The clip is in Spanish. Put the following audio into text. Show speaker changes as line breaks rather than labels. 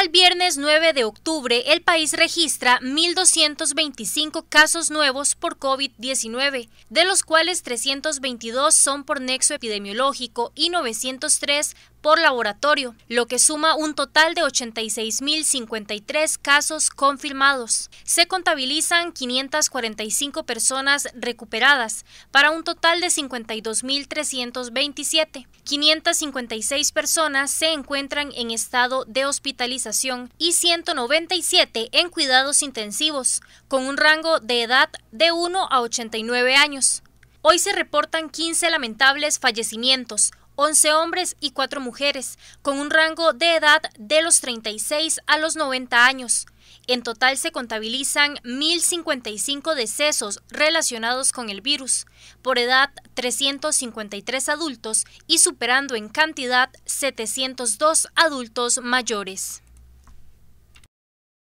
Al viernes 9 de octubre, el país registra 1.225 casos nuevos por COVID-19, de los cuales 322 son por nexo epidemiológico y 903 por laboratorio, lo que suma un total de 86.053 casos confirmados. Se contabilizan 545 personas recuperadas, para un total de 52.327. 556 personas se encuentran en estado de hospitalización y 197 en cuidados intensivos, con un rango de edad de 1 a 89 años. Hoy se reportan 15 lamentables fallecimientos, 11 hombres y 4 mujeres, con un rango de edad de los 36 a los 90 años. En total se contabilizan 1.055 decesos relacionados con el virus, por edad 353 adultos y superando en cantidad 702 adultos mayores.